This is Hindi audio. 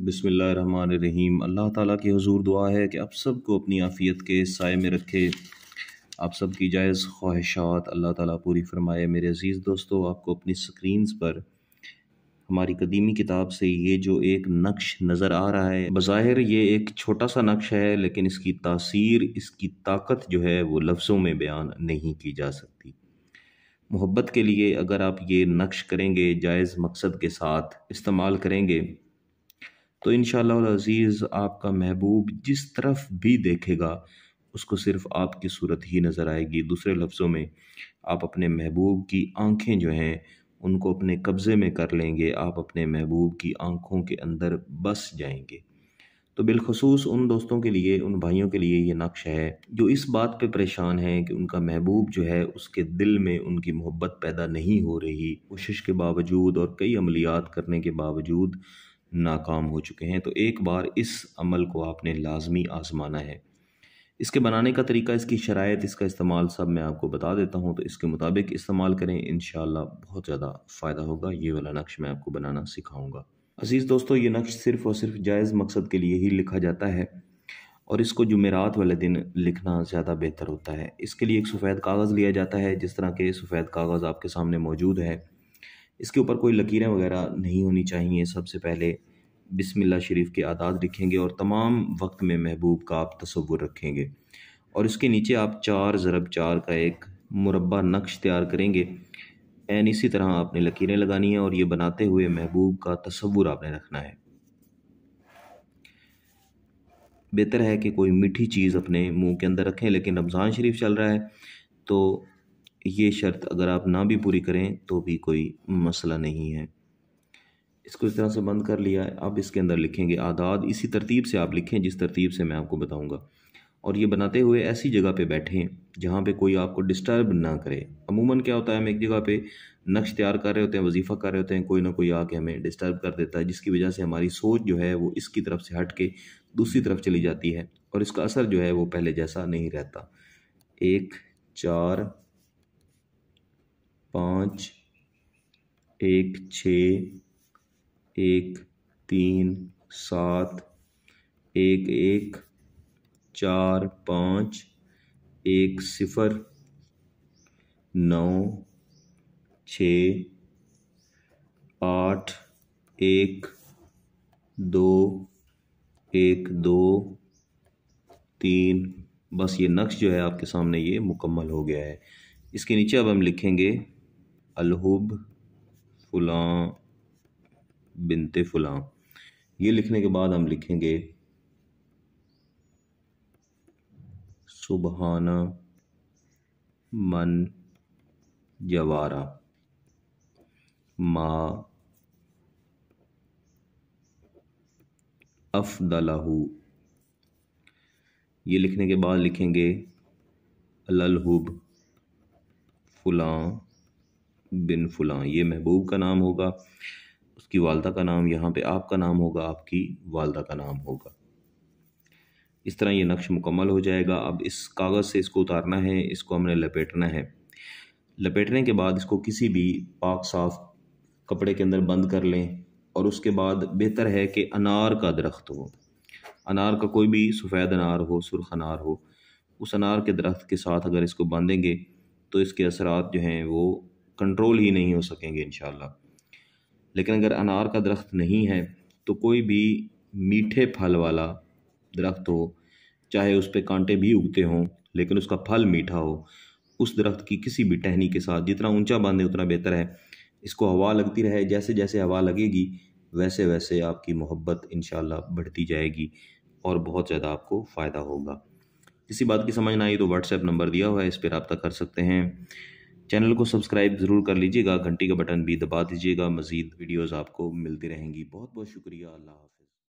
बिसमीम अल्लाह ताला के हजूर दुआ है कि आप सबको अपनी आफ़ियत के साय में रखे आप सब की जायज़ ख्वाहिशात अल्लाह ताला पूरी फरमाए मेरे अज़ीज़ दोस्तों आपको अपनी स्क्रीनस पर हमारी कदीमी किताब से ये जो एक नक्श नज़र आ रहा है बज़ाहिर ये एक छोटा सा नक्श है लेकिन इसकी तासीर इसकी ताकत जो है वो लफ्ज़ों में बयान नहीं की जा सकती मोहब्बत के लिए अगर आप ये नक्श करेंगे जायज़ मकसद के साथ इस्तेमाल करेंगे तो इन अज़ीज़ आपका महबूब जिस तरफ भी देखेगा उसको सिर्फ आपकी सूरत ही नज़र आएगी दूसरे लफ्ज़ों में आप अपने महबूब की आंखें जो हैं उनको अपने कब्ज़े में कर लेंगे आप अपने महबूब की आंखों के अंदर बस जाएंगे तो बिलखसूस उन दोस्तों के लिए उन भाइयों के लिए ये नक्श है जो इस बात पे परेशान हैं कि उनका महबूब जो है उसके दिल में उनकी मोहब्बत पैदा नहीं हो रही कोशिश के बावजूद और कई अमलियात करने के बावजूद नाकाम हो चुके हैं तो एक बार इस अमल को आपने लाजमी आजमाना है इसके बनाने का तरीका इसकी शराय इसका इस्तेमाल सब मैं आपको बता देता हूँ तो इसके मुताबिक इस्तेमाल करें इन बहुत ज़्यादा फ़ायदा होगा ये वाला नक्श मैं आपको बनाना सिखाऊँगा अज़ीज़ दोस्तों ये नक्श सिर्फ़ और सिर्फ जायज़ मकसद के लिए ही लिखा जाता है और इसको जुमेरात वाले दिन लिखना ज़्यादा बेहतर होता है इसके लिए एक सफ़ेद कागज़ लिया जाता है जिस तरह के सफ़ेद कागज़ आपके सामने मौजूद है इसके ऊपर कोई लकीरें वगैरह नहीं होनी चाहिए सबसे पहले बिसमिल्ला शरीफ के आदाद लिखेंगे और तमाम वक्त में महबूब का आप तस्वुर रखेंगे और इसके नीचे आप चार ज़रब चार का एक मुरबा नक्श तैयार करेंगे एन इसी तरह आपने लकीरें लगानी हैं और ये बनाते हुए महबूब का तस्वुर आपने रखना है बेहतर है कि कोई मीठी चीज़ अपने मुंह के अंदर रखें लेकिन रमज़ान शरीफ चल रहा है तो ये शर्त अगर आप ना भी पूरी करें तो भी कोई मसला नहीं है इसको इस तरह से बंद कर लिया है अब इसके अंदर लिखेंगे आदाद इसी तरतीब से आप लिखें जिस तरतीब से मैं आपको बताऊंगा और ये बनाते हुए ऐसी जगह पे बैठें जहाँ पे कोई आपको डिस्टर्ब ना करे अमूमन क्या होता है हम एक जगह पे नक्श तैयार कर रहे होते हैं वजीफ़ा कर रहे होते हैं कोई ना कोई आके हमें डिस्टर्ब कर देता है जिसकी वजह से हमारी सोच जो है वो इसकी तरफ से हट के दूसरी तरफ चली जाती है और इसका असर जो है वो पहले जैसा नहीं रहता एक चार पाँच एक छ एक तीन सात एक एक चार पाँच एक सिफ़र नौ छ आठ एक दो एक दो तीन बस ये नक्श जो है आपके सामने ये मुकम्मल हो गया है इसके नीचे अब हम लिखेंगे अलहुब फुलां बिनते फुलां ये लिखने के बाद हम लिखेंगे सुबहाना मन जवारा मा अफदलाहू ये लिखने के बाद लिखेंगे अलहुब फुलां बिन फुलां ये महबूब का नाम होगा उसकी वालदा का नाम यहाँ पे आपका नाम होगा आपकी वालदा का नाम होगा इस तरह ये नक्श मुकम्मल हो जाएगा अब इस कागज़ से इसको उतारना है इसको हमने लपेटना है लपेटने के बाद इसको किसी भी पाक साफ कपड़े के अंदर बंद कर लें और उसके बाद बेहतर है कि अनार का दरख्त हो अनार का कोई भी सफ़ेद अनार हो सुरख अनार हो उस अनार के दरख्त के साथ अगर इसको बांधेंगे तो इसके असरात जो हैं वो कंट्रोल ही नहीं हो सकेंगे इन लेकिन अगर अनार का दरख्त नहीं है तो कोई भी मीठे फल वाला दरख्त हो चाहे उस पर कांटे भी उगते हों लेकिन उसका फल मीठा हो उस दरख्त की किसी भी टहनी के साथ जितना ऊंचा बांधे उतना बेहतर है इसको हवा लगती रहे जैसे जैसे हवा लगेगी वैसे वैसे आपकी मोहब्बत इन बढ़ती जाएगी और बहुत ज़्यादा आपको फ़ायदा होगा किसी बात की समझ ना आई तो व्हाट्सएप नंबर दिया हुआ है इस पर रबता कर सकते हैं चैनल को सब्सक्राइब ज़रूर कर लीजिएगा घंटी का बटन भी दबा दीजिएगा मज़ीद वीडियोज़ आपको मिलती रहेंगी बहुत बहुत शुक्रिया अल्लाह हाफ़